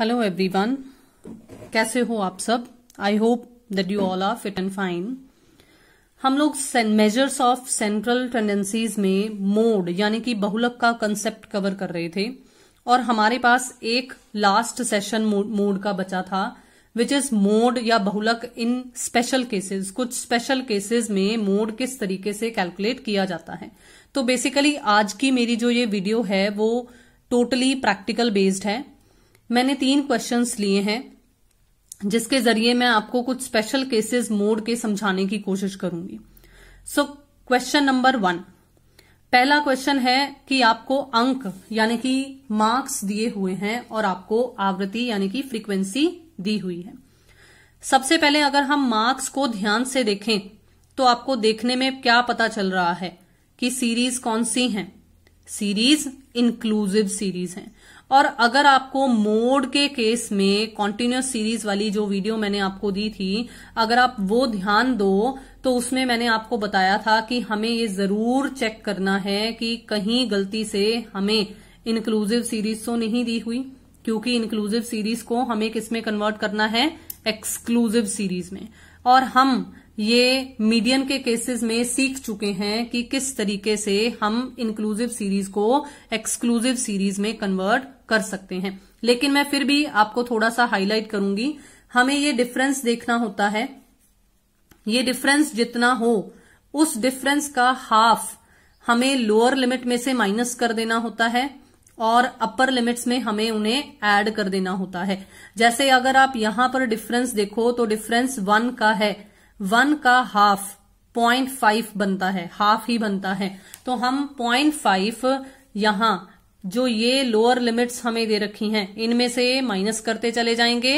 hello everyone कैसे हो आप सब I hope that you all are fit and fine हम लोग मेजर्स ऑफ सेंट्रल टेंडेंसीज में मोड यानी कि बहुलक का कंसेप्ट कवर कर रहे थे और हमारे पास एक लास्ट सेशन मोड का बचा था विच इज मोड या बहुलक इन स्पेशल केसेस कुछ स्पेशल केसेस में मोड किस तरीके से कैलकुलेट किया जाता है तो बेसिकली आज की मेरी जो ये वीडियो है वो टोटली प्रैक्टिकल बेस्ड है मैंने तीन क्वेश्चंस लिए हैं जिसके जरिए मैं आपको कुछ स्पेशल केसेस मोड के समझाने की कोशिश करूंगी सो क्वेश्चन नंबर वन पहला क्वेश्चन है कि आपको अंक यानी कि मार्क्स दिए हुए हैं और आपको आवृत्ति यानी कि फ्रीक्वेंसी दी हुई है सबसे पहले अगर हम मार्क्स को ध्यान से देखें तो आपको देखने में क्या पता चल रहा है कि सीरीज कौन सी है सीरीज इंक्लूसिव सीरीज है और अगर आपको मोड के केस में कॉन्टिन्यूस सीरीज वाली जो वीडियो मैंने आपको दी थी अगर आप वो ध्यान दो तो उसमें मैंने आपको बताया था कि हमें ये जरूर चेक करना है कि कहीं गलती से हमें इंक्लूसिव सीरीज तो नहीं दी हुई क्योंकि इंक्लूसिव सीरीज को हमें किसमें कन्वर्ट करना है एक्सक्लूसिव सीरीज में और हम ये मीडियन के केसेस में सीख चुके हैं कि किस तरीके से हम इंक्लूसिव सीरीज को एक्सक्लूसिव सीरीज में कन्वर्ट कर सकते हैं लेकिन मैं फिर भी आपको थोड़ा सा हाईलाइट करूंगी हमें ये डिफरेंस देखना होता है ये डिफरेंस जितना हो उस डिफरेंस का हाफ हमें लोअर लिमिट में से माइनस कर देना होता है और अपर लिमिट्स में हमें उन्हें ऐड कर देना होता है जैसे अगर आप यहां पर डिफरेंस देखो तो डिफरेंस वन का है वन का हाफ पॉइंट फाइव बनता है हाफ ही बनता है तो हम पॉइंट फाइव यहां जो ये लोअर लिमिट्स हमें दे रखी हैं इनमें से माइनस करते चले जाएंगे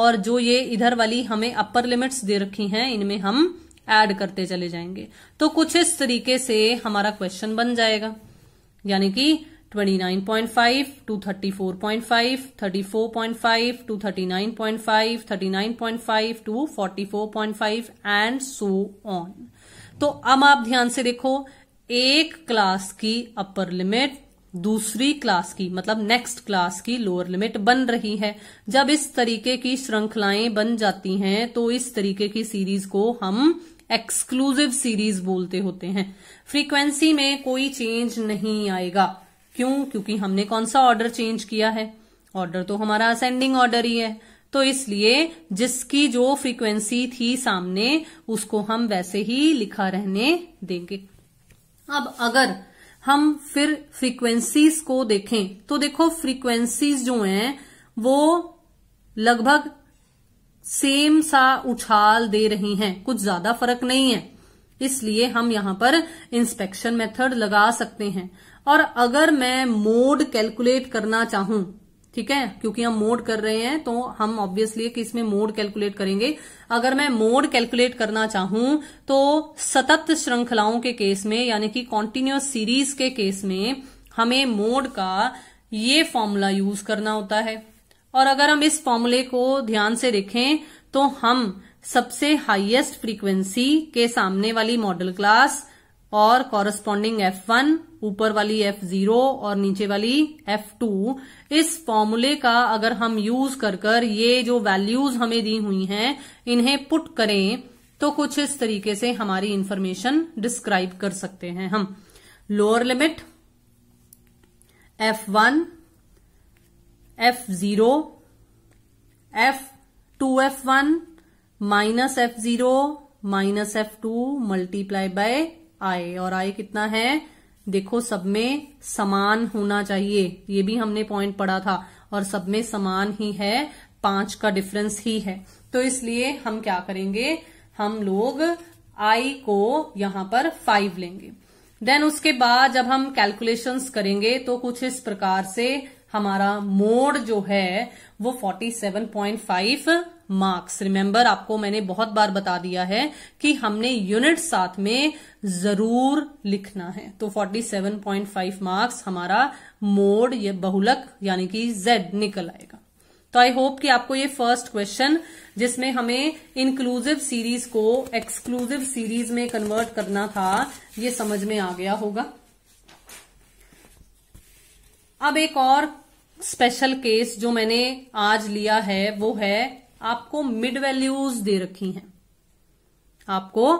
और जो ये इधर वाली हमें अपर लिमिट्स दे रखी हैं इनमें हम ऐड करते चले जाएंगे तो कुछ इस तरीके से हमारा क्वेश्चन बन जाएगा यानी कि एंड सो ऑन तो अब आप ध्यान से देखो एक क्लास की अपर लिमिट दूसरी क्लास की मतलब नेक्स्ट क्लास की लोअर लिमिट बन रही है जब इस तरीके की श्रृंखलाएं बन जाती हैं तो इस तरीके की सीरीज को हम एक्सक्लूसिव सीरीज बोलते होते हैं फ्रीक्वेंसी में कोई चेंज नहीं आएगा क्यों क्योंकि हमने कौन सा ऑर्डर चेंज किया है ऑर्डर तो हमारा असेंडिंग ऑर्डर ही है तो इसलिए जिसकी जो फ्रीक्वेंसी थी सामने उसको हम वैसे ही लिखा रहने देंगे अब अगर हम फिर फ्रीक्वेंसीज को देखें तो देखो फ्रीक्वेंसीज जो हैं वो लगभग सेम सा उछाल दे रही हैं कुछ ज्यादा फर्क नहीं है इसलिए हम यहां पर इंस्पेक्शन मेथड लगा सकते हैं और अगर मैं मोड कैलकुलेट करना चाहूं ठीक है क्योंकि हम मोड कर रहे हैं तो हम ऑब्वियसली कि इसमें मोड कैलकुलेट करेंगे अगर मैं मोड कैलकुलेट करना चाहूं तो सतत श्रृंखलाओं के केस में यानी कि कॉन्टिन्यूस सीरीज के केस में हमें मोड का ये फॉर्मूला यूज करना होता है और अगर हम इस फॉर्मूले को ध्यान से देखें तो हम सबसे हाईएस्ट फ्रीक्वेंसी के सामने वाली मॉडल क्लास और कॉरस्पॉन्डिंग एफ ऊपर वाली एफ जीरो और नीचे वाली एफ टू इस फॉर्मूले का अगर हम यूज कर कर ये जो वैल्यूज हमें दी हुई हैं इन्हें पुट करें तो कुछ इस तरीके से हमारी इंफॉर्मेशन डिस्क्राइब कर सकते हैं हम lower limit F one F zero F two F one minus F zero minus F two multiply by I और आई कितना है देखो सब में समान होना चाहिए ये भी हमने पॉइंट पढ़ा था और सब में समान ही है पांच का डिफरेंस ही है तो इसलिए हम क्या करेंगे हम लोग आई को यहां पर फाइव लेंगे देन उसके बाद जब हम कैलकुलेशंस करेंगे तो कुछ इस प्रकार से हमारा मोड जो है वो 47.5 मार्क्स रिमेम्बर आपको मैंने बहुत बार बता दिया है कि हमने यूनिट साथ में जरूर लिखना है तो 47.5 मार्क्स हमारा मोड या बहुलक यानी कि जेड निकल आएगा तो आई होप कि आपको ये फर्स्ट क्वेश्चन जिसमें हमें इंक्लूसिव सीरीज को एक्सक्लूसिव सीरीज में कन्वर्ट करना था ये समझ में आ गया होगा अब एक और स्पेशल केस जो मैंने आज लिया है वो है आपको मिड वैल्यूज दे रखी हैं आपको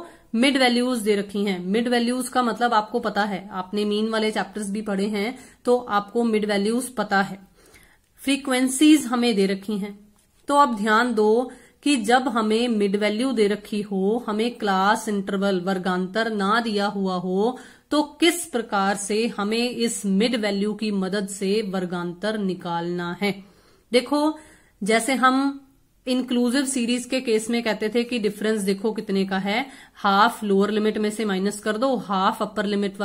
मिड वैल्यूज दे रखी हैं मिड वैल्यूज का मतलब आपको पता है आपने मीन वाले चैप्टर्स भी पढ़े हैं तो आपको मिड वैल्यूज पता है फ्रीक्वेंसीज हमें दे रखी हैं तो अब ध्यान दो कि जब हमें मिड वैल्यू दे रखी हो हमें क्लास इंटरवल वर्गांतर ना दिया हुआ हो तो किस प्रकार से हमें इस मिड वैल्यू की मदद से वर्गांतर निकालना है देखो जैसे हम इंक्लूसिव सीरीज के केस में कहते थे कि डिफरेंस देखो कितने का है हाफ लोअर लिमिट में से माइनस कर दो हाफ अपर लिमिट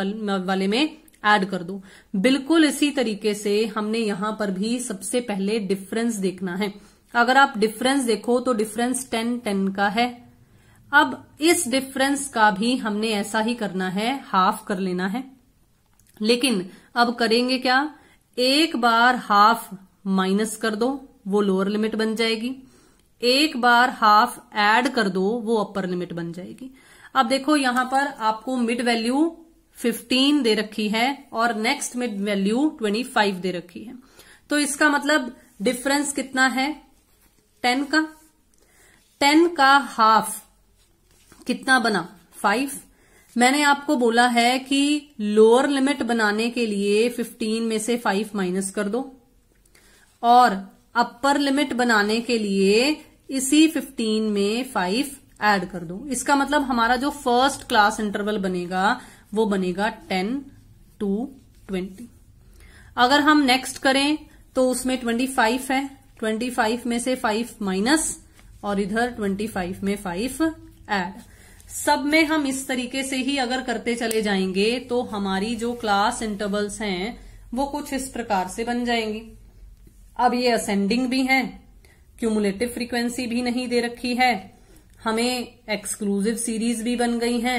वाले में ऐड कर दो बिल्कुल इसी तरीके से हमने यहां पर भी सबसे पहले डिफरेंस देखना है अगर आप डिफरेंस देखो तो डिफरेंस टेन टेन का है अब इस डिफरेंस का भी हमने ऐसा ही करना है हाफ कर लेना है लेकिन अब करेंगे क्या एक बार हाफ माइनस कर दो वो लोअर लिमिट बन जाएगी एक बार हाफ ऐड कर दो वो अपर लिमिट बन जाएगी अब देखो यहां पर आपको मिड वैल्यू 15 दे रखी है और नेक्स्ट मिड वैल्यू 25 दे रखी है तो इसका मतलब डिफरेंस कितना है 10 का 10 का हाफ कितना बना फाइव मैंने आपको बोला है कि लोअर लिमिट बनाने के लिए फिफ्टीन में से फाइव माइनस कर दो और अपर लिमिट बनाने के लिए इसी फिफ्टीन में फाइव ऐड कर दो इसका मतलब हमारा जो फर्स्ट क्लास इंटरवल बनेगा वो बनेगा टेन टू ट्वेंटी अगर हम नेक्स्ट करें तो उसमें ट्वेंटी फाइव है ट्वेंटी फाइव में से फाइव माइनस और इधर ट्वेंटी फाइव में फाइव एड सब में हम इस तरीके से ही अगर करते चले जाएंगे तो हमारी जो क्लास इंटरवल्स हैं वो कुछ इस प्रकार से बन जाएंगी अब ये असेंडिंग भी है क्यूमुलेटिव फ्रीक्वेंसी भी नहीं दे रखी है हमें एक्सक्लूसिव सीरीज भी बन गई हैं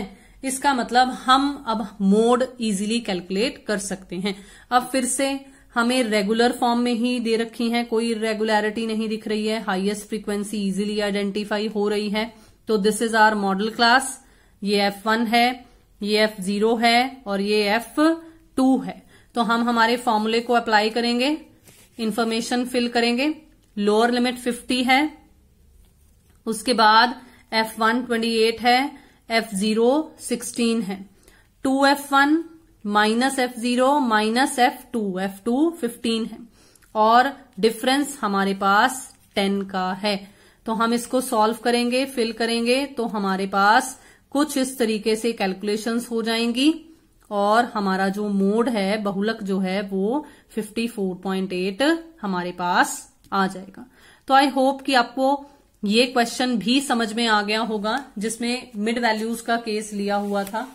इसका मतलब हम अब मोड इजीली कैलकुलेट कर सकते हैं अब फिर से हमें रेगुलर फॉर्म में ही दे रखी हैं कोई रेगुलरिटी नहीं दिख रही है हाईएस्ट फ्रीक्वेंसी इजीली आइडेंटिफाई हो रही है तो this is our modal class ये एफ वन है ये एफ जीरो है और ये एफ टू है तो हम हमारे फॉर्मूले को अप्लाई करेंगे इन्फॉर्मेशन फिल करेंगे लोअर लिमिट फिफ्टी है उसके बाद एफ वन ट्वेंटी एट है एफ जीरो सिक्सटीन है two F one minus F zero minus F two F two fifteen है और डिफरेंस हमारे पास टेन का है तो हम इसको सॉल्व करेंगे फिल करेंगे तो हमारे पास कुछ इस तरीके से कैलकुलेशंस हो जाएंगी और हमारा जो मोड है बहुलक जो है वो 54.8 हमारे पास आ जाएगा तो आई होप कि आपको ये क्वेश्चन भी समझ में आ गया होगा जिसमें मिड वैल्यूज का केस लिया हुआ था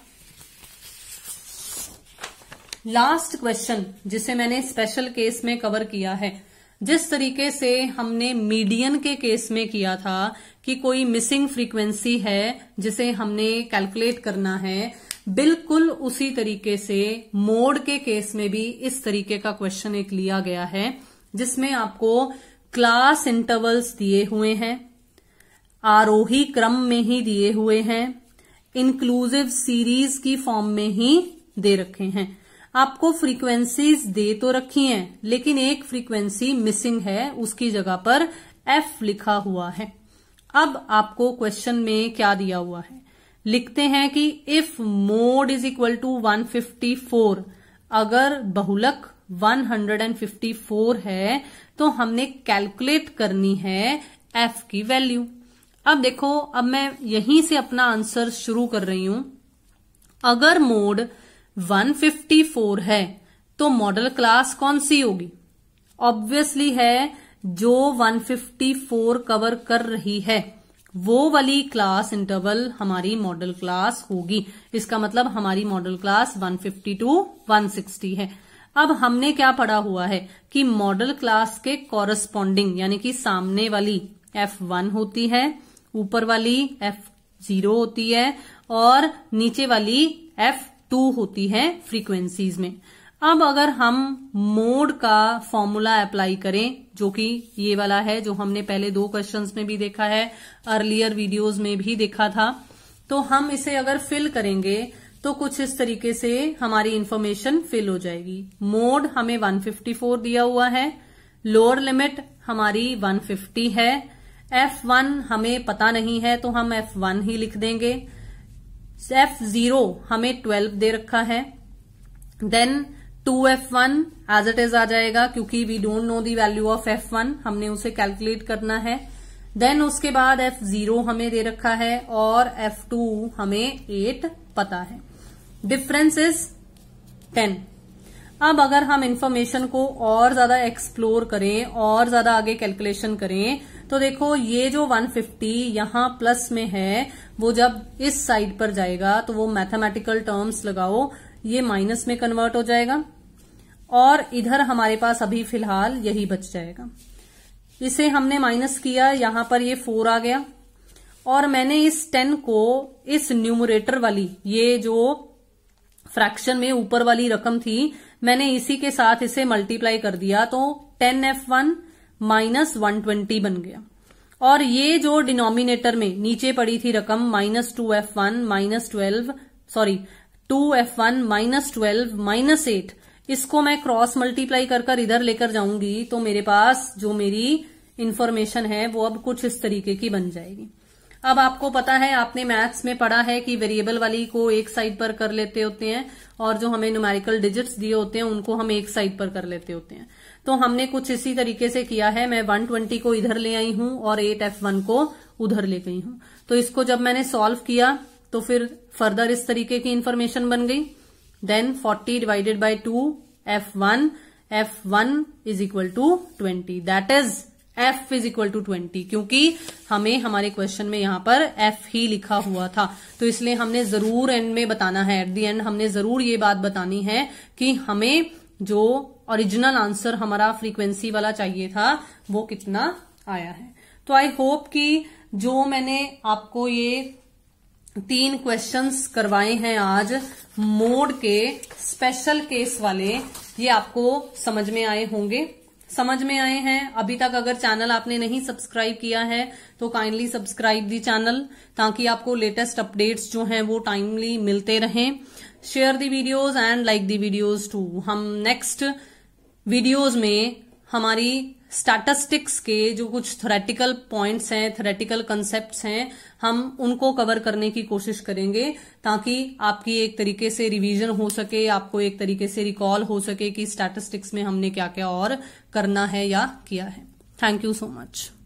लास्ट क्वेश्चन जिसे मैंने स्पेशल केस में कवर किया है जिस तरीके से हमने मीडियन के केस में किया था कि कोई मिसिंग फ्रीक्वेंसी है जिसे हमने कैलकुलेट करना है बिल्कुल उसी तरीके से मोड के केस में भी इस तरीके का क्वेश्चन एक लिया गया है जिसमें आपको क्लास इंटरवल्स दिए हुए हैं आरोही क्रम में ही दिए हुए हैं इंक्लूसिव सीरीज की फॉर्म में ही दे रखे हैं आपको फ्रीक्वेंसीज दे तो रखी हैं लेकिन एक फ्रीक्वेंसी मिसिंग है उसकी जगह पर एफ लिखा हुआ है अब आपको क्वेश्चन में क्या दिया हुआ है लिखते हैं कि if mode is equal to 154 अगर बहुलक 154 है तो हमने कैलकुलेट करनी है एफ की वैल्यू अब देखो अब मैं यहीं से अपना आंसर शुरू कर रही हूं अगर मोड 154 है तो मॉडल क्लास कौन सी होगी ऑब्वियसली है जो 154 कवर कर रही है वो वाली क्लास इंटरवल हमारी मॉडल क्लास होगी इसका मतलब हमारी मॉडल क्लास फिफ्टी टू 160 है अब हमने क्या पढ़ा हुआ है कि मॉडल क्लास के कॉरस्पॉन्डिंग यानी कि सामने वाली F1 होती है ऊपर वाली F0 होती है और नीचे वाली एफ टू होती है फ्रीक्वेंसीज में अब अगर हम मोड का फॉर्मूला अप्लाई करें जो कि ये वाला है जो हमने पहले दो क्वेश्चंस में भी देखा है अर्लियर वीडियोस में भी देखा था तो हम इसे अगर फिल करेंगे तो कुछ इस तरीके से हमारी इंफॉर्मेशन फिल हो जाएगी मोड हमें 154 दिया हुआ है लोअर लिमिट हमारी 150 है F1 हमें पता नहीं है तो हम F1 ही लिख देंगे एफ जीरो हमें ट्वेल्व दे रखा है then two F one as it is आ जाएगा क्योंकि we don't know the value of F one हमने उसे कैलकुलेट करना है देन उसके बाद एफ जीरो हमें दे रखा है और एफ टू हमें एट पता है डिफरेंस इज टेन अब अगर हम इंफॉर्मेशन को और ज्यादा एक्सप्लोर करें और ज्यादा आगे कैलकुलेशन करें तो देखो ये जो 150 फिफ्टी यहां प्लस में है वो जब इस साइड पर जाएगा तो वो मैथमेटिकल टर्म्स लगाओ ये माइनस में कन्वर्ट हो जाएगा और इधर हमारे पास अभी फिलहाल यही बच जाएगा इसे हमने माइनस किया यहां पर ये फोर आ गया और मैंने इस टेन को इस न्यूमरेटर वाली ये जो फ्रैक्शन में ऊपर वाली रकम थी मैंने इसी के साथ इसे मल्टीप्लाई कर दिया तो ten F one minus one twenty बन गया और ये जो डिनोमिनेटर में नीचे पड़ी थी रकम minus two F one minus twelve sorry two F one minus twelve minus eight इसको मैं क्रॉस मल्टीप्लाई कर कर इधर लेकर जाऊंगी तो मेरे पास जो मेरी इन्फॉर्मेशन है वो अब कुछ इस तरीके की बन जाएगी अब आपको पता है आपने मैथ्स में पढ़ा है कि वेरिएबल वाली को एक साइड पर कर लेते होते हैं और जो हमें न्यूमेरिकल डिजिट्स दिए होते हैं उनको हम एक साइड पर कर लेते होते हैं तो हमने कुछ इसी तरीके से किया है मैं 120 को इधर ले आई हूं और 8F1 को उधर ले गई हूं तो इसको जब मैंने सॉल्व किया तो फिर फर्दर इस तरीके की इंफॉर्मेशन बन गई then 40 divided by 2 F1 F1 is equal to twenty that is F is equal to twenty क्योंकि हमें हमारे क्वेश्चन में यहां पर F ही लिखा हुआ था तो इसलिए हमने जरूर एंड में बताना है एट दी एंड हमने जरूर ये बात बतानी है कि हमें जो ओरिजिनल आंसर हमारा फ्रीक्वेंसी वाला चाहिए था वो कितना आया है तो आई होप कि जो मैंने आपको ये तीन क्वेश्चंस करवाए हैं आज मोड के स्पेशल केस वाले ये आपको समझ में आए होंगे समझ में आए हैं अभी तक अगर चैनल आपने नहीं सब्सक्राइब किया है तो काइंडली सब्सक्राइब दी चैनल ताकि आपको लेटेस्ट अपडेट्स जो हैं वो टाइमली मिलते रहें share the videos and like the videos टू हम नेक्स्ट वीडियोस में हमारी स्टैटिस्टिक्स के जो कुछ थोरेटिकल पॉइंट्स हैं थोरेटिकल कंसेप्ट हैं हम उनको कवर करने की कोशिश करेंगे ताकि आपकी एक तरीके से रिवीजन हो सके आपको एक तरीके से रिकॉल हो सके कि स्टैटिस्टिक्स में हमने क्या क्या और करना है या किया है थैंक यू सो मच